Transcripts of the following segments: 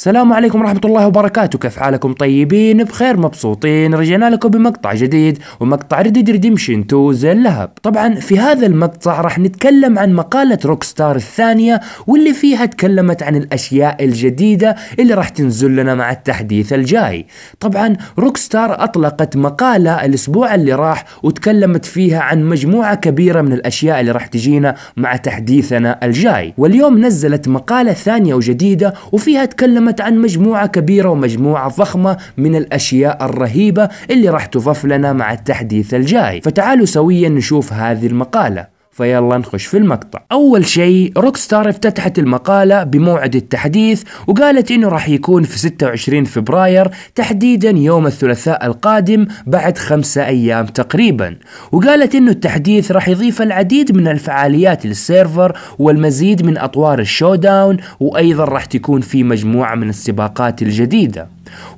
السلام عليكم ورحمة الله وبركاته كيف حالكم طيبين بخير مبسوطين رجعنا لكم بمقطع جديد ومقطع ريد ريديمشن 2 زي اللهب طبعا في هذا المقطع راح نتكلم عن مقالة روك ستار الثانية واللي فيها تكلمت عن الأشياء الجديدة اللي راح تنزل لنا مع التحديث الجاي طبعا روك ستار أطلقت مقالة الأسبوع اللي راح وتكلمت فيها عن مجموعة كبيرة من الأشياء اللي راح تجينا مع تحديثنا الجاي واليوم نزلت مقالة ثانية وجديدة وفيها تكلمت تكلمت عن مجموعة كبيرة ومجموعة ضخمة من الأشياء الرهيبة اللي راح تضاف لنا مع التحديث الجاي فتعالوا سويا نشوف هذه المقالة فيلا نخش في المقطع أول شيء روك ستار افتتحت المقالة بموعد التحديث وقالت إنه راح يكون في 26 فبراير تحديدا يوم الثلاثاء القادم بعد خمسة أيام تقريبا وقالت إنه التحديث راح يضيف العديد من الفعاليات للسيرفر والمزيد من أطوار الشوداون وأيضا راح تكون في مجموعة من السباقات الجديدة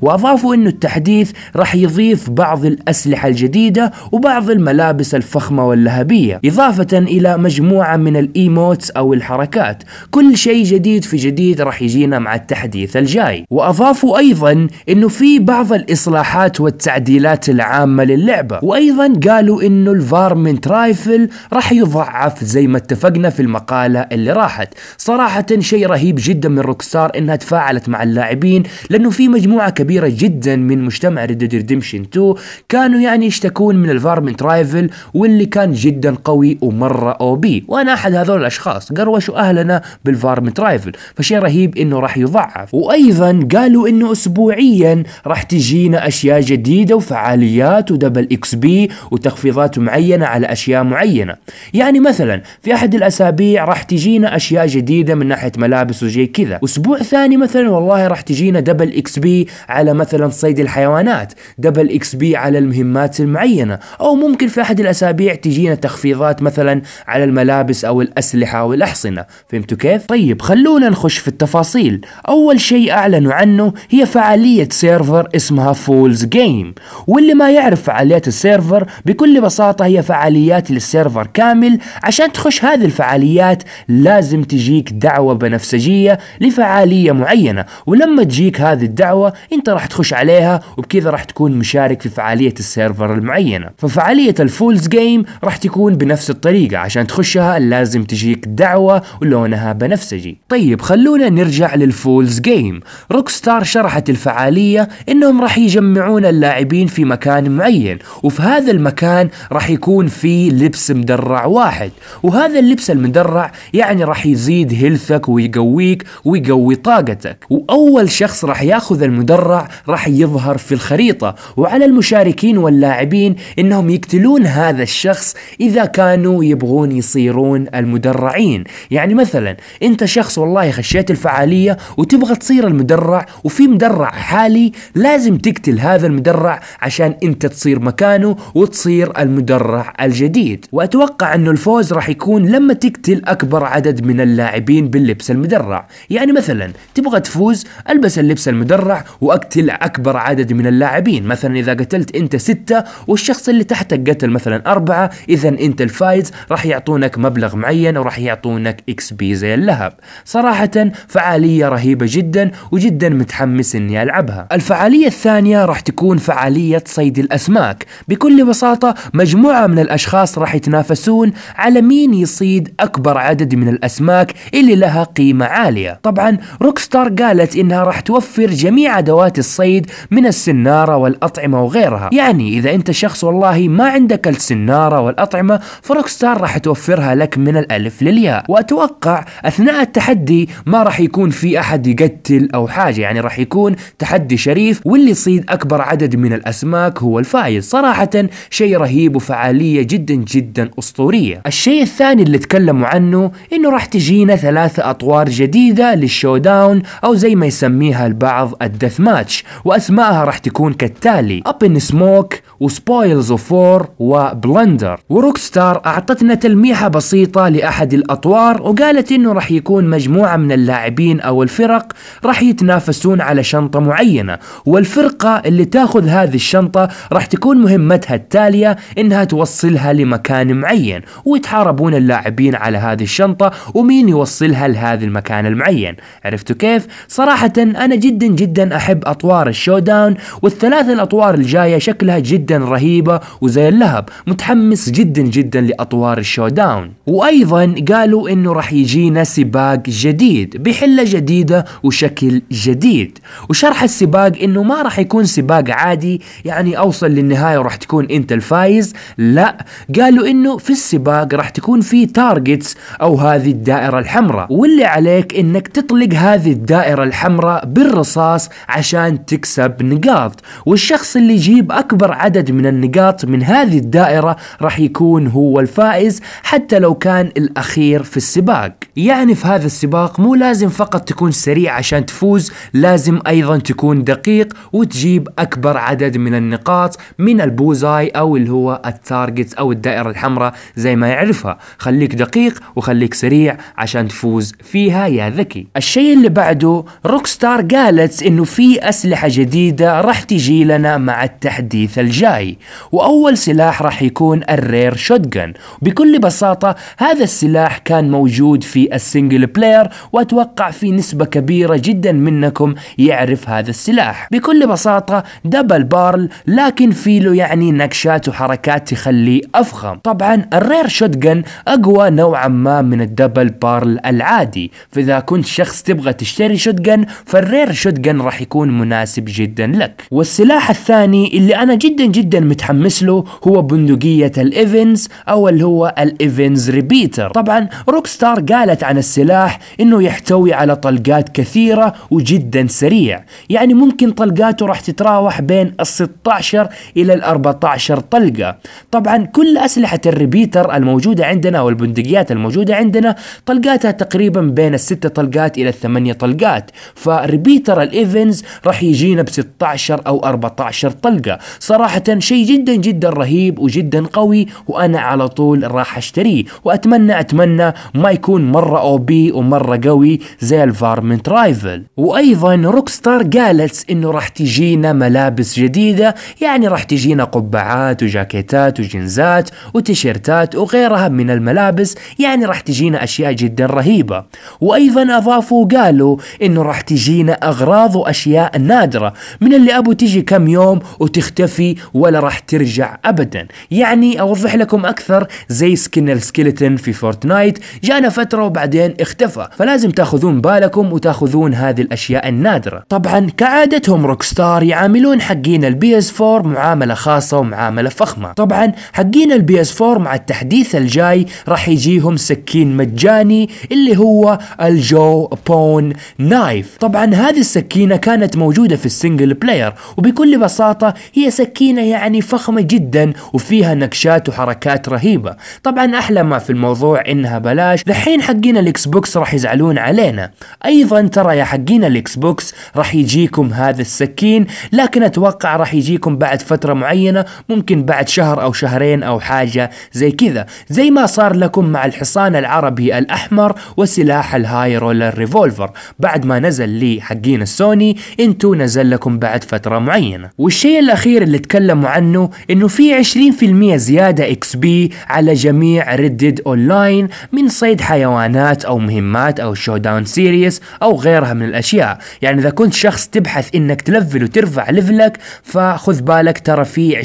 وأضافوا أن التحديث راح يضيف بعض الأسلحة الجديدة وبعض الملابس الفخمة واللهبية إضافة إلى مجموعة من الإيموتس أو الحركات كل شيء جديد في جديد راح يجينا مع التحديث الجاي وأضافوا أيضا أنه في بعض الإصلاحات والتعديلات العامة للعبة وأيضا قالوا أنه الفارمنت رايفل راح يضعف زي ما اتفقنا في المقالة اللي راحت صراحة شيء رهيب جدا من روكستار أنها تفاعلت مع اللاعبين لأنه في مجموعة مجموعة كبيرة جدا من مجتمع ريد ديد ريدمشن 2 كانوا يعني يشتكون من الفارمنت رايفل واللي كان جدا قوي ومرة او بي وانا احد هذول الاشخاص قروشوا اهلنا بالفارمنت رايفل فشيء رهيب انه راح يضعف وايضا قالوا انه اسبوعيا راح تجينا اشياء جديدة وفعاليات ودبل اكس بي وتخفيضات معينة على اشياء معينة يعني مثلا في احد الاسابيع راح تجينا اشياء جديدة من ناحية ملابس وزي كذا اسبوع ثاني مثلا والله راح تجينا دبل اكس بي على مثلا صيد الحيوانات دبل اكس بي على المهمات المعينة او ممكن في احد الاسابيع تجينا تخفيضات مثلا على الملابس او الاسلحة والاحصنة فهمتوا كيف؟ طيب خلونا نخش في التفاصيل اول شيء اعلنوا عنه هي فعالية سيرفر اسمها فولز جيم واللي ما يعرف فعاليات السيرفر بكل بساطة هي فعاليات للسيرفر كامل عشان تخش هذه الفعاليات لازم تجيك دعوة بنفسجية لفعالية معينة ولما تجيك هذه الدعوة انت راح تخش عليها وبكذا راح تكون مشارك في فعالية السيرفر المعينة ففعالية الفولز جيم راح تكون بنفس الطريقة عشان تخشها لازم تجيك دعوة ولونها بنفسجي طيب خلونا نرجع للفولز جيم روك ستار شرحت الفعالية انهم راح يجمعون اللاعبين في مكان معين وفي هذا المكان راح يكون في لبس مدرع واحد وهذا اللبس المدرع يعني راح يزيد هيلثك ويقويك ويقوي طاقتك واول شخص راح ياخذ المدرع المدرع راح يظهر في الخريطة وعلى المشاركين واللاعبين انهم يقتلون هذا الشخص اذا كانوا يبغون يصيرون المدرعين يعني مثلا انت شخص والله خشيت الفعالية وتبغى تصير المدرع وفي مدرع حالي لازم تقتل هذا المدرع عشان انت تصير مكانه وتصير المدرع الجديد واتوقع انه الفوز راح يكون لما تقتل اكبر عدد من اللاعبين باللبس المدرع يعني مثلا تبغى تفوز البس اللبس المدرع واقتل اكبر عدد من اللاعبين مثلا اذا قتلت انت ستة والشخص اللي تحتك قتل مثلا اربعة اذا انت الفايز راح يعطونك مبلغ معين وراح يعطونك اكس بي زي اللهب صراحة فعالية رهيبة جدا وجدا متحمس اني العبها الفعالية الثانية راح تكون فعالية صيد الاسماك بكل بساطة مجموعة من الاشخاص راح يتنافسون على مين يصيد اكبر عدد من الاسماك اللي لها قيمة عالية طبعا روكستار قالت انها راح توفر جميع أدوات الصيد من السنارة والأطعمة وغيرها يعني إذا أنت شخص والله ما عندك السنارة والأطعمة فروكستار راح توفرها لك من الألف للياء وأتوقع أثناء التحدي ما راح يكون في أحد يقتل أو حاجة يعني راح يكون تحدي شريف واللي يصيد أكبر عدد من الأسماك هو الفايز صراحة شيء رهيب وفعالية جدا جدا أسطورية الشيء الثاني اللي تكلموا عنه إنه راح تجينا ثلاثة أطوار جديدة للشوداون أو زي ما يسميها البعض الدفع ديث ماتش وأسمائها راح تكون كالتالي أب إن سموك وسبويلز اوف فور وبلندر وروك ستار أعطتنا تلميحة بسيطة لأحد الأطوار وقالت إنه راح يكون مجموعة من اللاعبين أو الفرق راح يتنافسون على شنطة معينة والفرقة اللي تاخذ هذه الشنطة راح تكون مهمتها التالية إنها توصلها لمكان معين ويتحاربون اللاعبين على هذه الشنطة ومين يوصلها لهذا المكان المعين عرفتوا كيف؟ صراحة أنا جدا جدا احب أطوار الشوداون والثلاث الأطوار الجاية شكلها جدا رهيبة وزي اللهب متحمس جدا جدا لأطوار الشوداون وأيضا قالوا أنه راح يجينا سباق جديد بحلة جديدة وشكل جديد وشرح السباق أنه ما راح يكون سباق عادي يعني أوصل للنهاية وراح تكون أنت الفايز لا قالوا أنه في السباق راح تكون في تارجتس أو هذه الدائرة الحمراء واللي عليك أنك تطلق هذه الدائرة الحمراء بالرصاص عشان تكسب نقاط والشخص اللي يجيب أكبر عدد من النقاط من هذه الدائرة راح يكون هو الفائز حتى لو كان الأخير في السباق يعني في هذا السباق مو لازم فقط تكون سريع عشان تفوز لازم أيضا تكون دقيق وتجيب أكبر عدد من النقاط من البوزاي أو اللي هو التارجت أو الدائرة الحمراء زي ما يعرفها خليك دقيق وخليك سريع عشان تفوز فيها يا ذكي الشيء اللي بعده روكستار قالت انه في في أسلحة جديدة راح تجي لنا مع التحديث الجاي وأول سلاح راح يكون الرير شوتجن بكل بساطة هذا السلاح كان موجود في السنجل بلاير وأتوقع في نسبة كبيرة جدا منكم يعرف هذا السلاح بكل بساطة دبل بارل لكن في له يعني نكشات وحركات تخليه أفخم طبعا الرير شوتجن أقوى نوعا ما من الدبل بارل العادي فإذا كنت شخص تبغى تشتري شوتجن فالرير شوتجن راح يكون حيكون مناسب جدا لك والسلاح الثاني اللي أنا جدا جدا متحمس له هو بندقية الإيفنز أو اللي هو الإيفنز ريبيتر طبعا روكستار قالت عن السلاح إنه يحتوي على طلقات كثيرة وجدا سريع يعني ممكن طلقاته راح تتراوح بين ال 16 إلى ال 14 طلقة طبعا كل أسلحة الريبيتر الموجودة عندنا أو البندقيات الموجودة عندنا طلقاتها تقريبا بين الست طلقات إلى الثمانية طلقات فريبيتر الإيفنز راح يجينا ب 16 او 14 طلقه صراحه شيء جدا جدا رهيب وجدا قوي وانا على طول راح اشتريه واتمنى اتمنى ما يكون مره او بي ومره قوي زي الفارمنت رايفل وايضا روك ستار قالت انه راح تجينا ملابس جديده يعني راح تجينا قبعات وجاكيتات وجنزات وتيشيرتات وغيرها من الملابس يعني راح تجينا اشياء جدا رهيبه وايضا اضافوا قالوا انه راح تجينا اغراض واشياء الأشياء النادرة من اللي أبو تجي كم يوم وتختفي ولا راح ترجع أبدا يعني أوضح لكم أكثر زي سكن السكيلتن في فورتنايت جانا فترة وبعدين اختفى فلازم تاخذون بالكم وتاخذون هذه الأشياء النادرة طبعا كعادتهم روكستار يعاملون حقين البي اس 4 معاملة خاصة ومعاملة فخمة طبعا حقين البي اس 4 مع التحديث الجاي راح يجيهم سكين مجاني اللي هو الجو بون نايف طبعا هذه السكينة كان كانت موجودة في السنجل بلاير وبكل بساطة هي سكينة يعني فخمة جدا وفيها نكشات وحركات رهيبة طبعا أحلى ما في الموضوع إنها بلاش دحين حقين الإكس بوكس راح يزعلون علينا أيضا ترى يا حقين الإكس بوكس راح يجيكم هذا السكين لكن أتوقع راح يجيكم بعد فترة معينة ممكن بعد شهر أو شهرين أو حاجة زي كذا زي ما صار لكم مع الحصان العربي الأحمر وسلاح الهاي رولر ريفولفر بعد ما نزل لي حقين السوني انتو نزل لكم بعد فترة معينة والشيء الأخير اللي تكلموا عنه انه في 20% زيادة اكس بي على جميع ردد اونلاين من صيد حيوانات او مهمات او شوداون سيريس او غيرها من الاشياء يعني اذا كنت شخص تبحث انك تلفل وترفع ليفلك فخذ بالك ترى في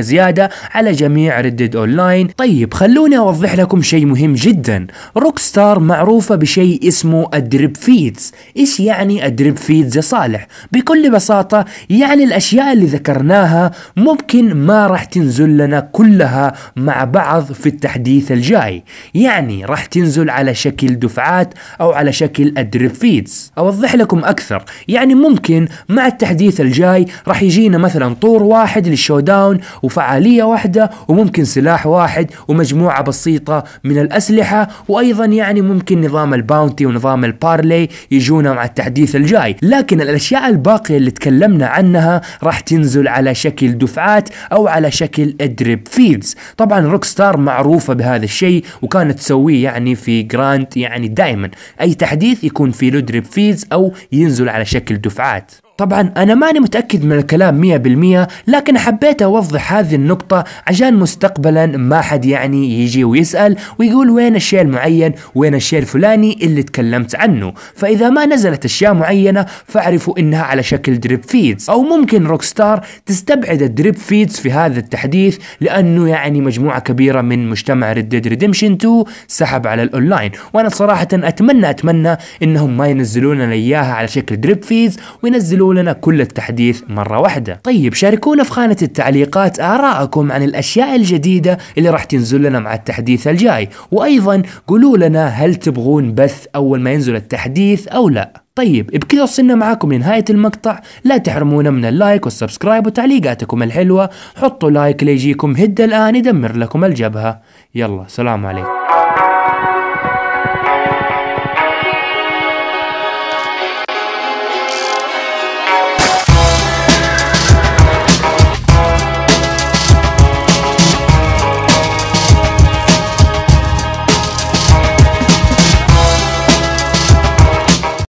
20% زيادة على جميع ردد اونلاين طيب خلوني اوضح لكم شيء مهم جدا روك ستار معروفة بشيء اسمه الدريب فيدز ايش يعني الدريب فيدز يا صالح بكل بساطة يعني الأشياء اللي ذكرناها ممكن ما راح تنزل لنا كلها مع بعض في التحديث الجاي يعني راح تنزل على شكل دفعات أو على شكل أدريب فيدز أوضح لكم أكثر يعني ممكن مع التحديث الجاي راح يجينا مثلا طور واحد للشوداون وفعالية واحدة وممكن سلاح واحد ومجموعة بسيطة من الأسلحة وأيضا يعني ممكن نظام الباونتي ونظام البارلي يجونا مع التحديث الجاي لكن الأشياء الباقية اللي تكلمنا عنها راح تنزل على شكل دفعات أو على شكل أدريب فيدز طبعا روك ستار معروفة بهذا الشيء وكانت تسويه يعني في جراند يعني دائما أي تحديث يكون في له دريب فيدز أو ينزل على شكل دفعات طبعا أنا ماني متأكد من الكلام مية بالمية لكن حبيت أوضح هذه النقطة عشان مستقبلا ما حد يعني يجي ويسأل ويقول وين الشيء المعين وين الشيء الفلاني اللي تكلمت عنه فإذا ما نزلت أشياء معينة فاعرفوا إنها على شكل دريب فيدز أو ممكن روكستار تستبعد الدريب فيدز في هذا التحديث لأنه يعني مجموعة كبيرة من مجتمع ريد ديد ريديمشن 2 سحب على الأونلاين وأنا صراحة أتمنى أتمنى إنهم ما ينزلون إياها على شكل دريب فيدز وينزلوا تنقلوا لنا كل التحديث مرة واحدة طيب شاركونا في خانة التعليقات آراءكم عن الأشياء الجديدة اللي راح تنزل لنا مع التحديث الجاي وأيضا قولوا لنا هل تبغون بث أول ما ينزل التحديث أو لا طيب بكذا وصلنا معاكم لنهاية المقطع لا تحرمونا من اللايك والسبسكرايب وتعليقاتكم الحلوة حطوا لايك ليجيكم هدى الآن يدمر لكم الجبهة يلا سلام عليكم